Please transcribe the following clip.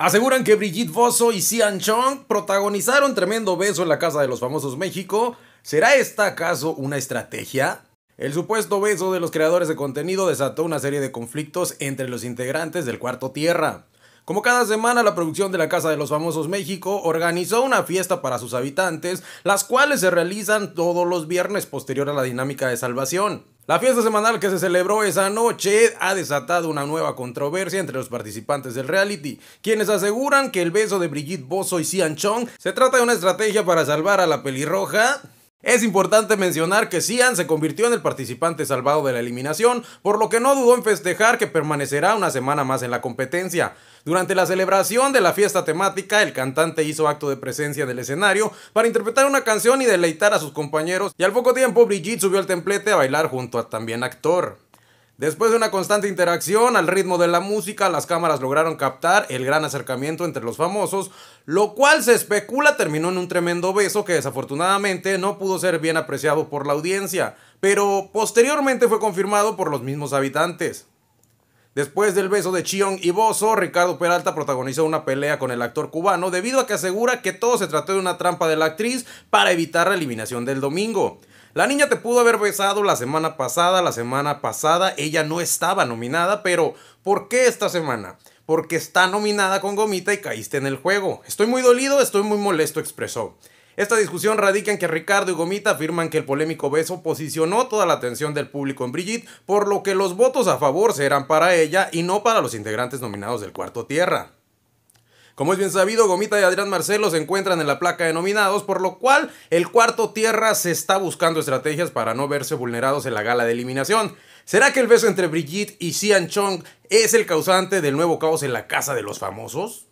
Aseguran que Brigitte Bosso y Sian Chong protagonizaron tremendo beso en la Casa de los Famosos México. ¿Será esta acaso una estrategia? El supuesto beso de los creadores de contenido desató una serie de conflictos entre los integrantes del Cuarto Tierra. Como cada semana, la producción de la Casa de los Famosos México organizó una fiesta para sus habitantes, las cuales se realizan todos los viernes posterior a la dinámica de salvación. La fiesta semanal que se celebró esa noche ha desatado una nueva controversia entre los participantes del reality, quienes aseguran que el beso de Brigitte Bozo y Sian Chong se trata de una estrategia para salvar a la pelirroja, es importante mencionar que Sian se convirtió en el participante salvado de la eliminación, por lo que no dudó en festejar que permanecerá una semana más en la competencia. Durante la celebración de la fiesta temática, el cantante hizo acto de presencia en el escenario para interpretar una canción y deleitar a sus compañeros, y al poco tiempo Brigitte subió al templete a bailar junto a también actor. Después de una constante interacción al ritmo de la música, las cámaras lograron captar el gran acercamiento entre los famosos, lo cual se especula terminó en un tremendo beso que desafortunadamente no pudo ser bien apreciado por la audiencia, pero posteriormente fue confirmado por los mismos habitantes. Después del beso de Chion y Bozo, Ricardo Peralta protagonizó una pelea con el actor cubano debido a que asegura que todo se trató de una trampa de la actriz para evitar la eliminación del domingo. La niña te pudo haber besado la semana pasada, la semana pasada ella no estaba nominada, pero ¿por qué esta semana? Porque está nominada con gomita y caíste en el juego. Estoy muy dolido, estoy muy molesto, expresó. Esta discusión radica en que Ricardo y Gomita afirman que el polémico beso posicionó toda la atención del público en Brigitte, por lo que los votos a favor serán para ella y no para los integrantes nominados del cuarto tierra. Como es bien sabido, Gomita y Adrián Marcelo se encuentran en la placa de nominados, por lo cual el cuarto tierra se está buscando estrategias para no verse vulnerados en la gala de eliminación. ¿Será que el beso entre Brigitte y Xian Chong es el causante del nuevo caos en la casa de los famosos?